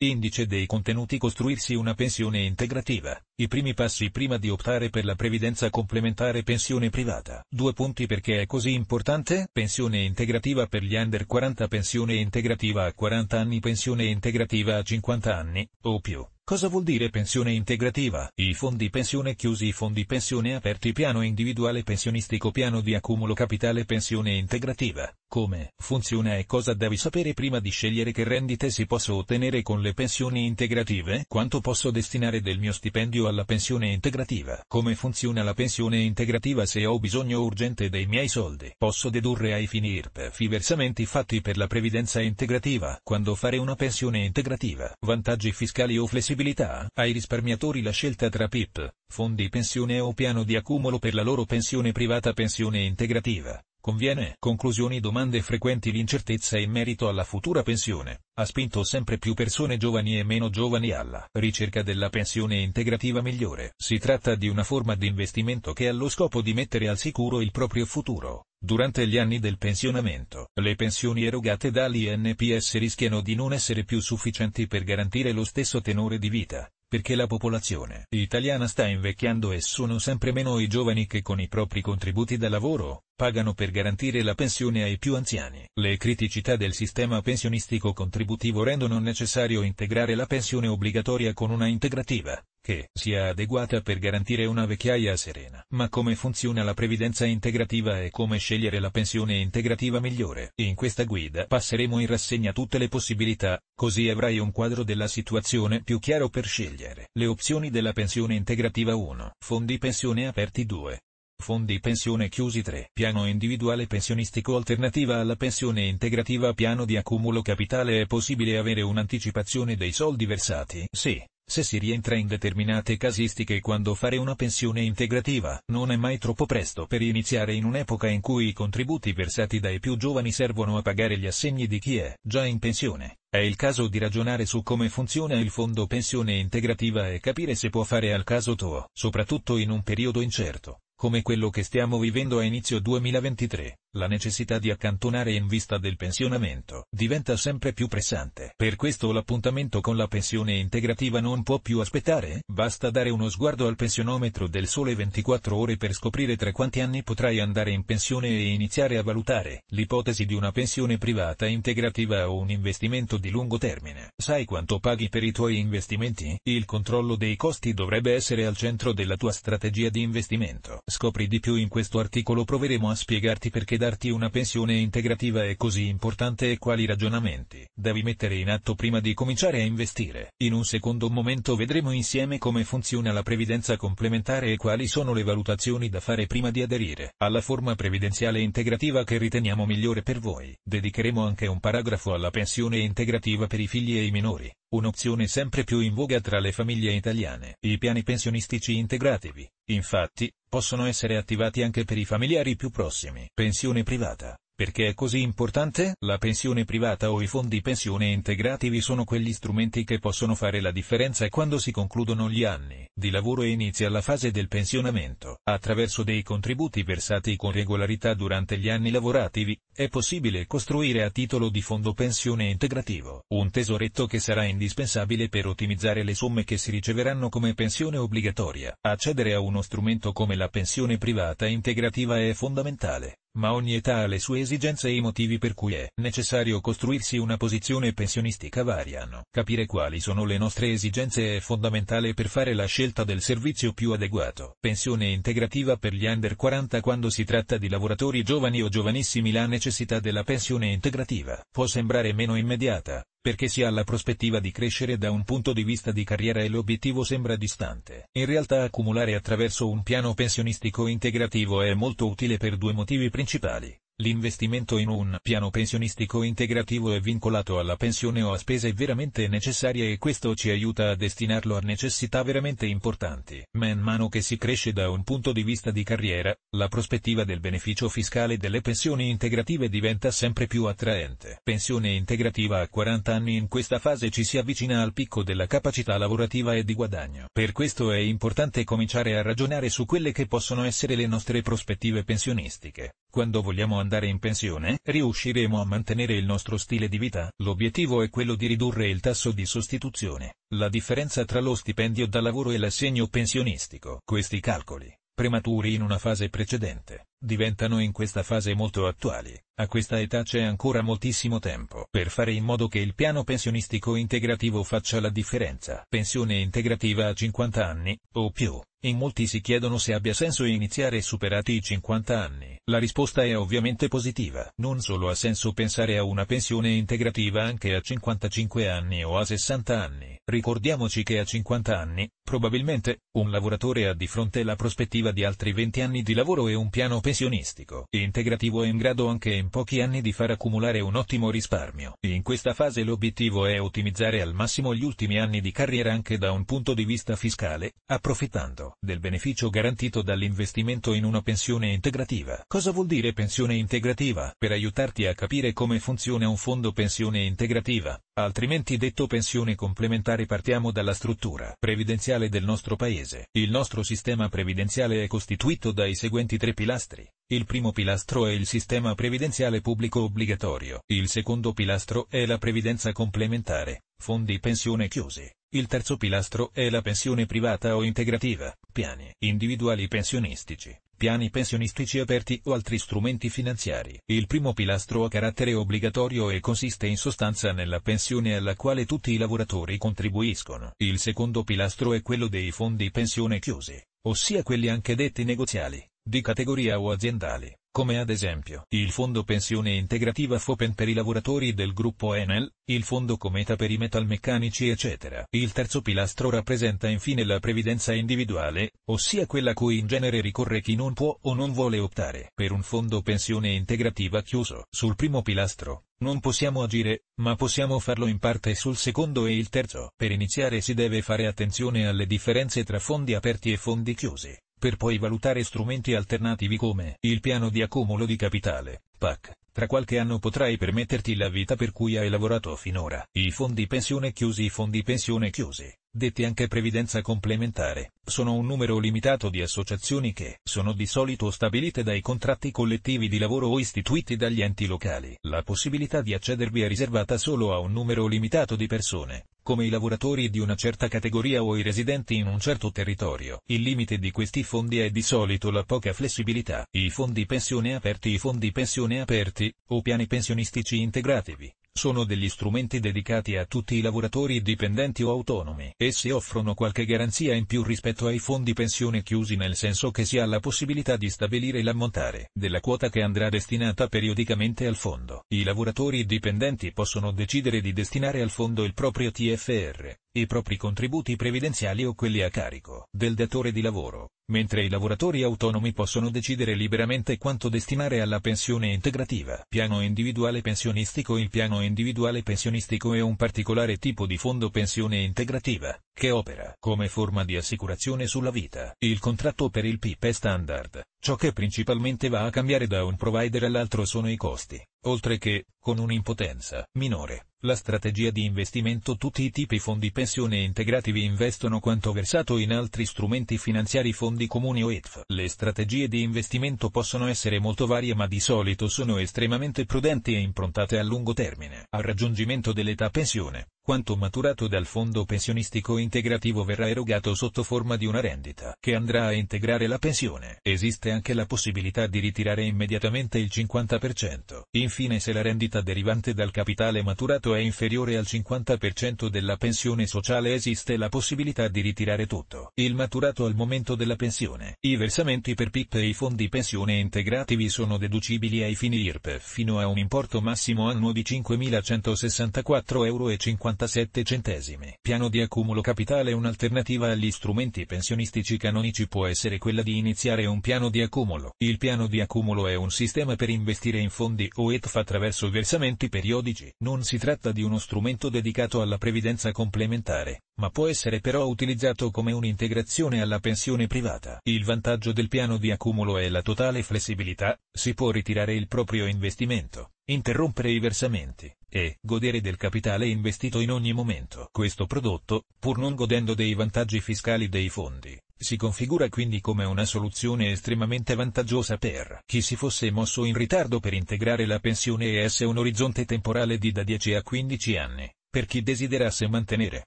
Indice dei contenuti Costruirsi una pensione integrativa. I primi passi prima di optare per la previdenza complementare pensione privata. Due punti perché è così importante? Pensione integrativa per gli under 40 Pensione integrativa a 40 anni Pensione integrativa a 50 anni, o più. Cosa vuol dire pensione integrativa? I fondi pensione chiusi, i fondi pensione aperti, piano individuale pensionistico, piano di accumulo capitale, pensione integrativa. Come funziona e cosa devi sapere prima di scegliere che rendite si posso ottenere con le pensioni integrative? Quanto posso destinare del mio stipendio alla pensione integrativa? Come funziona la pensione integrativa se ho bisogno urgente dei miei soldi? Posso dedurre ai fini IRPEF i versamenti fatti per la previdenza integrativa? Quando fare una pensione integrativa? Vantaggi fiscali o flessibilità? disponibilità ai risparmiatori la scelta tra PIP, fondi pensione o piano di accumulo per la loro pensione privata pensione integrativa. Conviene. Conclusioni Domande frequenti L'incertezza in merito alla futura pensione ha spinto sempre più persone giovani e meno giovani alla ricerca della pensione integrativa migliore. Si tratta di una forma di investimento che ha lo scopo di mettere al sicuro il proprio futuro, Durante gli anni del pensionamento, le pensioni erogate dall'INPS rischiano di non essere più sufficienti per garantire lo stesso tenore di vita, perché la popolazione italiana sta invecchiando e sono sempre meno i giovani che con i propri contributi da lavoro, pagano per garantire la pensione ai più anziani. Le criticità del sistema pensionistico contributivo rendono necessario integrare la pensione obbligatoria con una integrativa, che sia adeguata per garantire una vecchiaia serena. Ma come funziona la previdenza integrativa e come scegliere la pensione integrativa migliore? In questa guida passeremo in rassegna tutte le possibilità, così avrai un quadro della situazione più chiaro per scegliere. Le opzioni della pensione integrativa 1. Fondi pensione aperti 2. Fondi pensione chiusi 3. Piano individuale pensionistico alternativa alla pensione integrativa Piano di accumulo capitale È possibile avere un'anticipazione dei soldi versati? Sì, se si rientra in determinate casistiche quando fare una pensione integrativa. Non è mai troppo presto per iniziare in un'epoca in cui i contributi versati dai più giovani servono a pagare gli assegni di chi è già in pensione. È il caso di ragionare su come funziona il fondo pensione integrativa e capire se può fare al caso tuo, soprattutto in un periodo incerto come quello che stiamo vivendo a inizio 2023, la necessità di accantonare in vista del pensionamento diventa sempre più pressante. Per questo l'appuntamento con la pensione integrativa non può più aspettare, basta dare uno sguardo al pensionometro del sole 24 ore per scoprire tra quanti anni potrai andare in pensione e iniziare a valutare l'ipotesi di una pensione privata integrativa o un investimento di lungo termine. Sai quanto paghi per i tuoi investimenti? Il controllo dei costi dovrebbe essere al centro della tua strategia di investimento. Scopri di più in questo articolo proveremo a spiegarti perché darti una pensione integrativa è così importante e quali ragionamenti devi mettere in atto prima di cominciare a investire. In un secondo momento vedremo insieme come funziona la previdenza complementare e quali sono le valutazioni da fare prima di aderire alla forma previdenziale integrativa che riteniamo migliore per voi. Dedicheremo anche un paragrafo alla pensione integrativa per i figli e i minori un'opzione sempre più in voga tra le famiglie italiane. I piani pensionistici integrativi, infatti, Possono essere attivati anche per i familiari più prossimi. Pensione privata. Perché è così importante? La pensione privata o i fondi pensione integrativi sono quegli strumenti che possono fare la differenza quando si concludono gli anni di lavoro e inizia la fase del pensionamento. Attraverso dei contributi versati con regolarità durante gli anni lavorativi, è possibile costruire a titolo di fondo pensione integrativo un tesoretto che sarà indispensabile per ottimizzare le somme che si riceveranno come pensione obbligatoria. Accedere a uno strumento come la pensione privata integrativa è fondamentale ma ogni età ha le sue esigenze e i motivi per cui è necessario costruirsi una posizione pensionistica variano. Capire quali sono le nostre esigenze è fondamentale per fare la scelta del servizio più adeguato. Pensione integrativa per gli under 40 quando si tratta di lavoratori giovani o giovanissimi la necessità della pensione integrativa può sembrare meno immediata, perché si ha la prospettiva di crescere da un punto di vista di carriera e l'obiettivo sembra distante. In realtà accumulare attraverso un piano pensionistico integrativo è molto utile per due motivi principali. L'investimento in un piano pensionistico integrativo è vincolato alla pensione o a spese veramente necessarie e questo ci aiuta a destinarlo a necessità veramente importanti. Man mano che si cresce da un punto di vista di carriera, la prospettiva del beneficio fiscale delle pensioni integrative diventa sempre più attraente. Pensione integrativa a 40 anni in questa fase ci si avvicina al picco della capacità lavorativa e di guadagno. Per questo è importante cominciare a ragionare su quelle che possono essere le nostre prospettive pensionistiche quando vogliamo andare in pensione, riusciremo a mantenere il nostro stile di vita. L'obiettivo è quello di ridurre il tasso di sostituzione, la differenza tra lo stipendio da lavoro e l'assegno pensionistico. Questi calcoli, prematuri in una fase precedente, diventano in questa fase molto attuali. A questa età c'è ancora moltissimo tempo per fare in modo che il piano pensionistico integrativo faccia la differenza. Pensione integrativa a 50 anni, o più. In molti si chiedono se abbia senso iniziare superati i 50 anni. La risposta è ovviamente positiva. Non solo ha senso pensare a una pensione integrativa anche a 55 anni o a 60 anni. Ricordiamoci che a 50 anni, probabilmente, un lavoratore ha di fronte la prospettiva di altri 20 anni di lavoro e un piano pensionistico pensionistico integrativo è in grado anche in pochi anni di far accumulare un ottimo risparmio. In questa fase l'obiettivo è ottimizzare al massimo gli ultimi anni di carriera anche da un punto di vista fiscale, approfittando del beneficio garantito dall'investimento in una pensione integrativa. Cosa vuol dire pensione integrativa? Per aiutarti a capire come funziona un fondo pensione integrativa, altrimenti detto pensione complementare partiamo dalla struttura previdenziale del nostro paese. Il nostro sistema previdenziale è costituito dai seguenti tre pilastri il primo pilastro è il sistema previdenziale pubblico obbligatorio, il secondo pilastro è la previdenza complementare, fondi pensione chiusi, il terzo pilastro è la pensione privata o integrativa, piani individuali pensionistici, piani pensionistici aperti o altri strumenti finanziari. Il primo pilastro ha carattere obbligatorio e consiste in sostanza nella pensione alla quale tutti i lavoratori contribuiscono. Il secondo pilastro è quello dei fondi pensione chiusi, ossia quelli anche detti negoziali di categoria o aziendali, come ad esempio il Fondo Pensione Integrativa Fopen per i lavoratori del gruppo Enel, il Fondo Cometa per i metalmeccanici eccetera. Il terzo pilastro rappresenta infine la previdenza individuale, ossia quella cui in genere ricorre chi non può o non vuole optare per un fondo pensione integrativa chiuso. Sul primo pilastro, non possiamo agire, ma possiamo farlo in parte sul secondo e il terzo. Per iniziare si deve fare attenzione alle differenze tra fondi aperti e fondi chiusi per poi valutare strumenti alternativi come il piano di accumulo di capitale, PAC. Tra qualche anno potrai permetterti la vita per cui hai lavorato finora. I fondi pensione chiusi I fondi pensione chiusi detti anche previdenza complementare, sono un numero limitato di associazioni che sono di solito stabilite dai contratti collettivi di lavoro o istituiti dagli enti locali. La possibilità di accedervi è riservata solo a un numero limitato di persone, come i lavoratori di una certa categoria o i residenti in un certo territorio. Il limite di questi fondi è di solito la poca flessibilità. I fondi pensione aperti I fondi pensione aperti, o piani pensionistici integrativi, sono degli strumenti dedicati a tutti i lavoratori dipendenti o autonomi. Essi offrono qualche garanzia in più rispetto ai fondi pensione chiusi nel senso che si ha la possibilità di stabilire l'ammontare della quota che andrà destinata periodicamente al fondo. I lavoratori dipendenti possono decidere di destinare al fondo il proprio TFR, i propri contributi previdenziali o quelli a carico del datore di lavoro, mentre i lavoratori autonomi possono decidere liberamente quanto destinare alla pensione integrativa. Piano individuale pensionistico Il piano individuale pensionistico è un particolare tipo di fondo pensione integrativa, che opera come forma di assicurazione sulla vita. Il contratto per il PIP è standard, ciò che principalmente va a cambiare da un provider all'altro sono i costi Oltre che, con un'impotenza minore, la strategia di investimento tutti i tipi fondi pensione integrativi investono quanto versato in altri strumenti finanziari fondi comuni o ETF. Le strategie di investimento possono essere molto varie ma di solito sono estremamente prudenti e improntate a lungo termine al raggiungimento dell'età pensione. Quanto maturato dal fondo pensionistico integrativo verrà erogato sotto forma di una rendita che andrà a integrare la pensione. Esiste anche la possibilità di ritirare immediatamente il 50%. Infine se la rendita derivante dal capitale maturato è inferiore al 50% della pensione sociale esiste la possibilità di ritirare tutto. Il maturato al momento della pensione. I versamenti per PIP e i fondi pensione integrativi sono deducibili ai fini IRP fino a un importo massimo annuo di 5.164,50 euro 97 centesimi. Piano di accumulo capitale Un'alternativa agli strumenti pensionistici canonici può essere quella di iniziare un piano di accumulo. Il piano di accumulo è un sistema per investire in fondi o ETF attraverso versamenti periodici. Non si tratta di uno strumento dedicato alla previdenza complementare, ma può essere però utilizzato come un'integrazione alla pensione privata. Il vantaggio del piano di accumulo è la totale flessibilità, si può ritirare il proprio investimento, interrompere i versamenti, e godere del capitale investito in ogni momento. Questo prodotto, pur non godendo dei vantaggi fiscali dei fondi, si configura quindi come una soluzione estremamente vantaggiosa per chi si fosse mosso in ritardo per integrare la pensione ES un orizzonte temporale di da 10 a 15 anni per chi desiderasse mantenere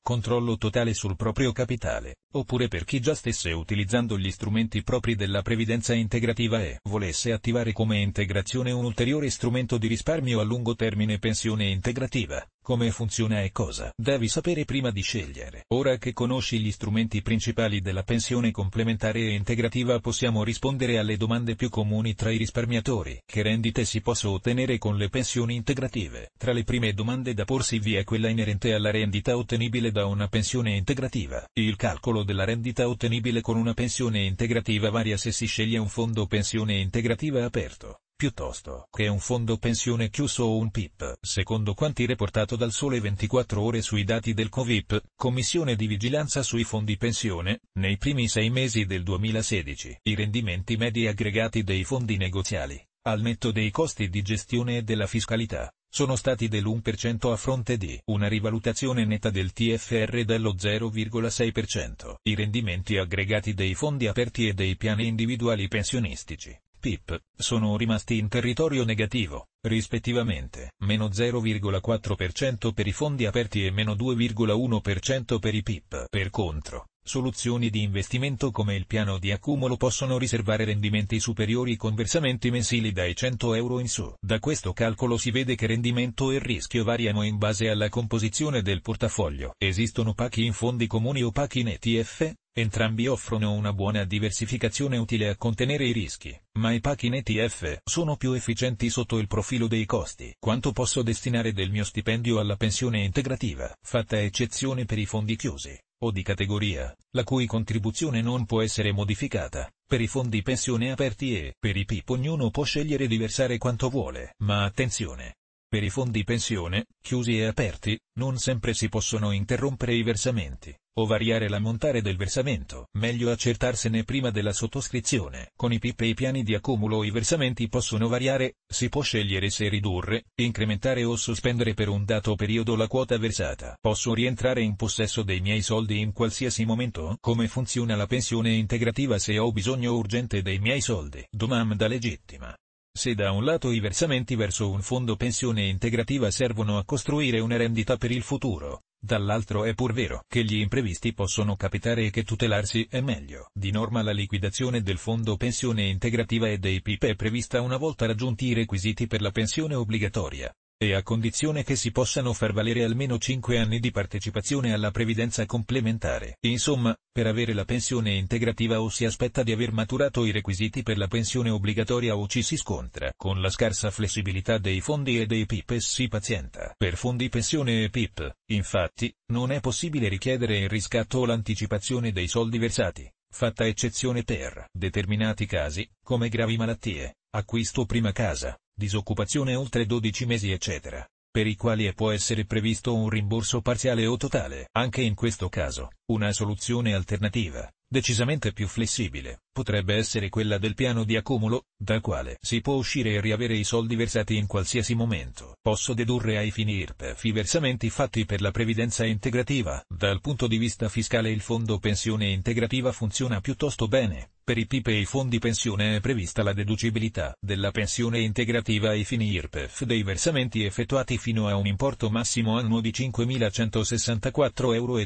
controllo totale sul proprio capitale, oppure per chi già stesse utilizzando gli strumenti propri della previdenza integrativa e volesse attivare come integrazione un ulteriore strumento di risparmio a lungo termine pensione integrativa, come funziona e cosa devi sapere prima di scegliere. Ora che conosci gli strumenti principali della pensione complementare e integrativa possiamo rispondere alle domande più comuni tra i risparmiatori. Che rendite si possono ottenere con le pensioni integrative? Tra le prime domande da porsi vi è quella inerente alla rendita ottenibile da una pensione integrativa. Il calcolo della rendita ottenibile con una pensione integrativa varia se si sceglie un fondo pensione integrativa aperto piuttosto che un fondo pensione chiuso o un PIP, secondo quanti reportato dal Sole 24 Ore sui dati del COVIP, Commissione di Vigilanza sui Fondi Pensione, nei primi sei mesi del 2016, i rendimenti medi aggregati dei fondi negoziali, al netto dei costi di gestione e della fiscalità, sono stati dell'1% a fronte di una rivalutazione netta del TFR dello 0,6%. I rendimenti aggregati dei fondi aperti e dei piani individuali pensionistici PIP, sono rimasti in territorio negativo, rispettivamente, meno 0,4% per i fondi aperti e meno 2,1% per i PIP. Per contro, Soluzioni di investimento come il piano di accumulo possono riservare rendimenti superiori con versamenti mensili dai 100 euro in su. Da questo calcolo si vede che rendimento e rischio variano in base alla composizione del portafoglio. Esistono pacchi in fondi comuni o pacchi in ETF, entrambi offrono una buona diversificazione utile a contenere i rischi, ma i pacchi in ETF sono più efficienti sotto il profilo dei costi. Quanto posso destinare del mio stipendio alla pensione integrativa? Fatta eccezione per i fondi chiusi o di categoria, la cui contribuzione non può essere modificata. Per i fondi pensione aperti e per i PIP ognuno può scegliere di versare quanto vuole, ma attenzione! Per i fondi pensione, chiusi e aperti, non sempre si possono interrompere i versamenti o variare l'ammontare del versamento, meglio accertarsene prima della sottoscrizione. Con i PIP e i piani di accumulo i versamenti possono variare, si può scegliere se ridurre, incrementare o sospendere per un dato periodo la quota versata. Posso rientrare in possesso dei miei soldi in qualsiasi momento? Come funziona la pensione integrativa se ho bisogno urgente dei miei soldi? Domanda legittima. Se da un lato i versamenti verso un fondo pensione integrativa servono a costruire una rendita per il futuro, Dall'altro è pur vero che gli imprevisti possono capitare e che tutelarsi è meglio. Di norma la liquidazione del fondo pensione integrativa e dei PIP è prevista una volta raggiunti i requisiti per la pensione obbligatoria e a condizione che si possano far valere almeno 5 anni di partecipazione alla previdenza complementare. Insomma, per avere la pensione integrativa o si aspetta di aver maturato i requisiti per la pensione obbligatoria o ci si scontra con la scarsa flessibilità dei fondi e dei PIP e si pazienta. Per fondi pensione e PIP, infatti, non è possibile richiedere il riscatto o l'anticipazione dei soldi versati fatta eccezione per determinati casi, come gravi malattie, acquisto prima casa, disoccupazione oltre 12 mesi eccetera, per i quali può essere previsto un rimborso parziale o totale. Anche in questo caso, una soluzione alternativa, decisamente più flessibile, potrebbe essere quella del piano di accumulo, dal quale si può uscire e riavere i soldi versati in qualsiasi momento. Posso dedurre ai fini IRPEF i versamenti fatti per la previdenza integrativa. Dal punto di vista fiscale il fondo pensione integrativa funziona piuttosto bene. Per i PIP e i fondi pensione è prevista la deducibilità della pensione integrativa ai fini IRPEF dei versamenti effettuati fino a un importo massimo annuo di 5.164,57 euro.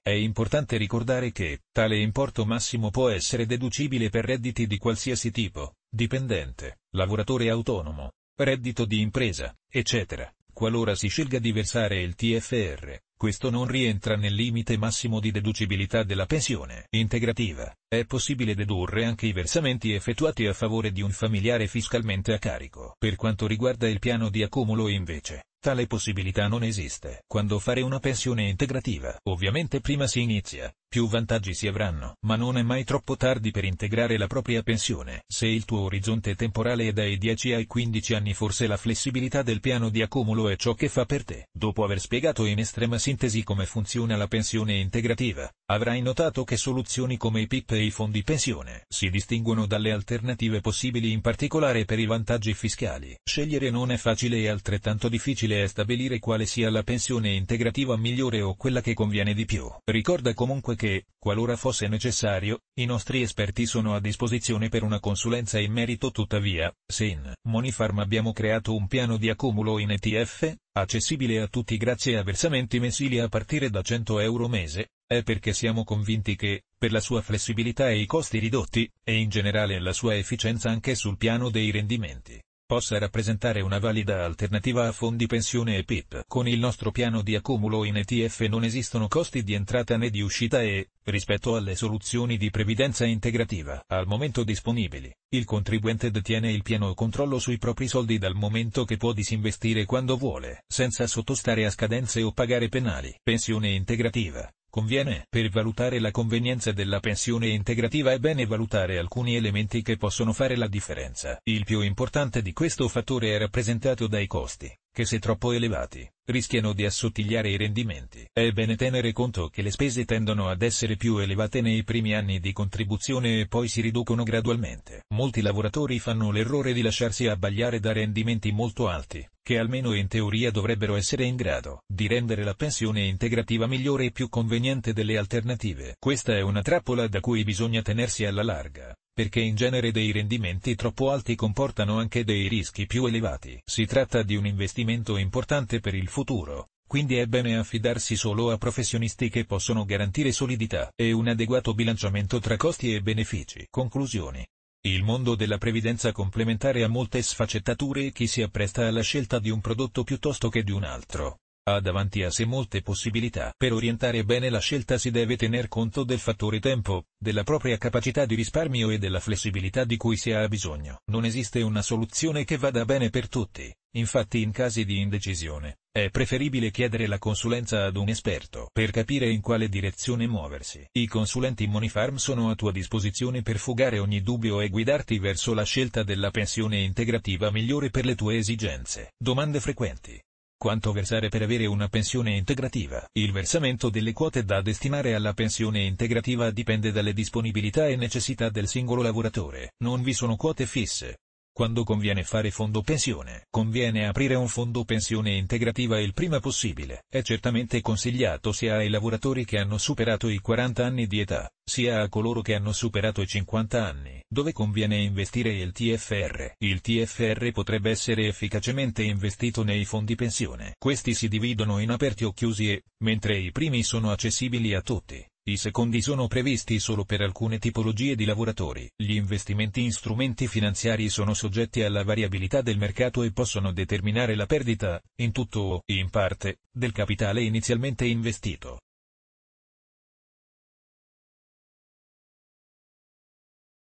È importante ricordare che tale importo massimo massimo può essere deducibile per redditi di qualsiasi tipo, dipendente, lavoratore autonomo, reddito di impresa, eccetera. Qualora si scelga di versare il TFR, questo non rientra nel limite massimo di deducibilità della pensione integrativa. È possibile dedurre anche i versamenti effettuati a favore di un familiare fiscalmente a carico. Per quanto riguarda il piano di accumulo invece, Tale possibilità non esiste. Quando fare una pensione integrativa, ovviamente prima si inizia, più vantaggi si avranno, ma non è mai troppo tardi per integrare la propria pensione. Se il tuo orizzonte temporale è dai 10 ai 15 anni forse la flessibilità del piano di accumulo è ciò che fa per te. Dopo aver spiegato in estrema sintesi come funziona la pensione integrativa, avrai notato che soluzioni come i PIP e i fondi pensione si distinguono dalle alternative possibili in particolare per i vantaggi fiscali. Scegliere non è facile e altrettanto difficile difficile è stabilire quale sia la pensione integrativa migliore o quella che conviene di più. Ricorda comunque che, qualora fosse necessario, i nostri esperti sono a disposizione per una consulenza in merito tuttavia, se in Monifarm abbiamo creato un piano di accumulo in ETF, accessibile a tutti grazie a versamenti mensili a partire da 100 euro mese, è perché siamo convinti che, per la sua flessibilità e i costi ridotti, e in generale la sua efficienza anche sul piano dei rendimenti, possa rappresentare una valida alternativa a fondi pensione e PIP. Con il nostro piano di accumulo in ETF non esistono costi di entrata né di uscita e, rispetto alle soluzioni di previdenza integrativa al momento disponibili, il contribuente detiene il pieno controllo sui propri soldi dal momento che può disinvestire quando vuole, senza sottostare a scadenze o pagare penali. Pensione integrativa. Conviene, per valutare la convenienza della pensione integrativa è bene valutare alcuni elementi che possono fare la differenza. Il più importante di questo fattore è rappresentato dai costi che se troppo elevati, rischiano di assottigliare i rendimenti. È bene tenere conto che le spese tendono ad essere più elevate nei primi anni di contribuzione e poi si riducono gradualmente. Molti lavoratori fanno l'errore di lasciarsi abbagliare da rendimenti molto alti, che almeno in teoria dovrebbero essere in grado di rendere la pensione integrativa migliore e più conveniente delle alternative. Questa è una trappola da cui bisogna tenersi alla larga perché in genere dei rendimenti troppo alti comportano anche dei rischi più elevati. Si tratta di un investimento importante per il futuro, quindi è bene affidarsi solo a professionisti che possono garantire solidità e un adeguato bilanciamento tra costi e benefici. Conclusioni. Il mondo della previdenza complementare ha molte sfaccettature e chi si appresta alla scelta di un prodotto piuttosto che di un altro ha davanti a sé molte possibilità. Per orientare bene la scelta si deve tener conto del fattore tempo, della propria capacità di risparmio e della flessibilità di cui si ha bisogno. Non esiste una soluzione che vada bene per tutti, infatti in casi di indecisione, è preferibile chiedere la consulenza ad un esperto per capire in quale direzione muoversi. I consulenti Monifarm sono a tua disposizione per fugare ogni dubbio e guidarti verso la scelta della pensione integrativa migliore per le tue esigenze. Domande frequenti. Quanto versare per avere una pensione integrativa? Il versamento delle quote da destinare alla pensione integrativa dipende dalle disponibilità e necessità del singolo lavoratore. Non vi sono quote fisse. Quando conviene fare fondo pensione, conviene aprire un fondo pensione integrativa il prima possibile. È certamente consigliato sia ai lavoratori che hanno superato i 40 anni di età, sia a coloro che hanno superato i 50 anni, dove conviene investire il TFR. Il TFR potrebbe essere efficacemente investito nei fondi pensione. Questi si dividono in aperti o chiusi e, mentre i primi sono accessibili a tutti, i secondi sono previsti solo per alcune tipologie di lavoratori. Gli investimenti in strumenti finanziari sono soggetti alla variabilità del mercato e possono determinare la perdita, in tutto o in parte, del capitale inizialmente investito.